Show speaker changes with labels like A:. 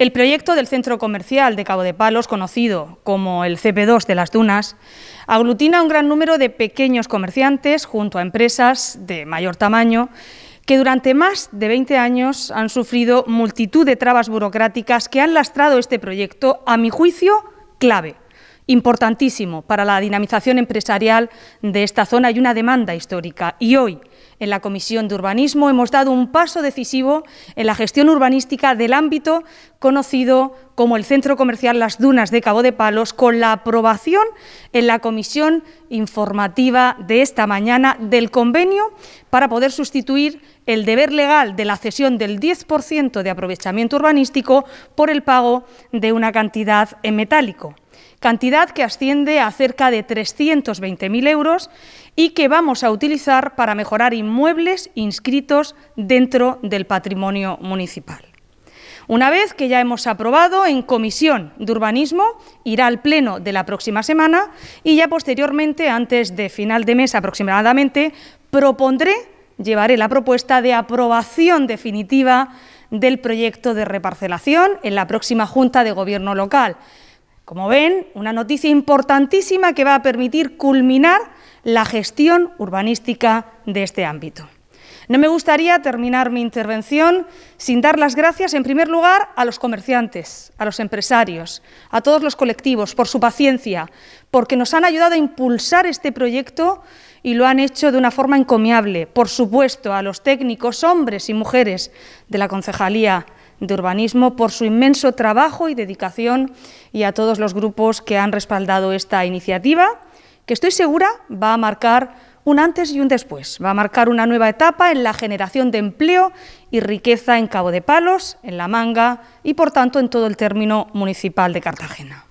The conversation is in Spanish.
A: El proyecto del centro comercial de Cabo de Palos, conocido como el CP2 de las Dunas, aglutina un gran número de pequeños comerciantes junto a empresas de mayor tamaño que durante más de 20 años han sufrido multitud de trabas burocráticas que han lastrado este proyecto, a mi juicio, clave importantísimo para la dinamización empresarial de esta zona y una demanda histórica. Y hoy, en la Comisión de Urbanismo, hemos dado un paso decisivo en la gestión urbanística del ámbito conocido como el Centro Comercial Las Dunas de Cabo de Palos, con la aprobación en la Comisión Informativa de esta mañana del convenio para poder sustituir el deber legal de la cesión del 10% de aprovechamiento urbanístico por el pago de una cantidad en metálico cantidad que asciende a cerca de 320.000 euros y que vamos a utilizar para mejorar inmuebles inscritos dentro del patrimonio municipal. Una vez que ya hemos aprobado en comisión de urbanismo, irá al pleno de la próxima semana y ya posteriormente, antes de final de mes aproximadamente, propondré, llevaré la propuesta de aprobación definitiva del proyecto de reparcelación en la próxima Junta de Gobierno local como ven, una noticia importantísima que va a permitir culminar la gestión urbanística de este ámbito. No me gustaría terminar mi intervención sin dar las gracias, en primer lugar, a los comerciantes, a los empresarios, a todos los colectivos por su paciencia, porque nos han ayudado a impulsar este proyecto y lo han hecho de una forma encomiable. Por supuesto, a los técnicos, hombres y mujeres de la Concejalía de Urbanismo por su inmenso trabajo y dedicación y a todos los grupos que han respaldado esta iniciativa, que estoy segura va a marcar un antes y un después. Va a marcar una nueva etapa en la generación de empleo y riqueza en Cabo de Palos, en La Manga y, por tanto, en todo el término municipal de Cartagena.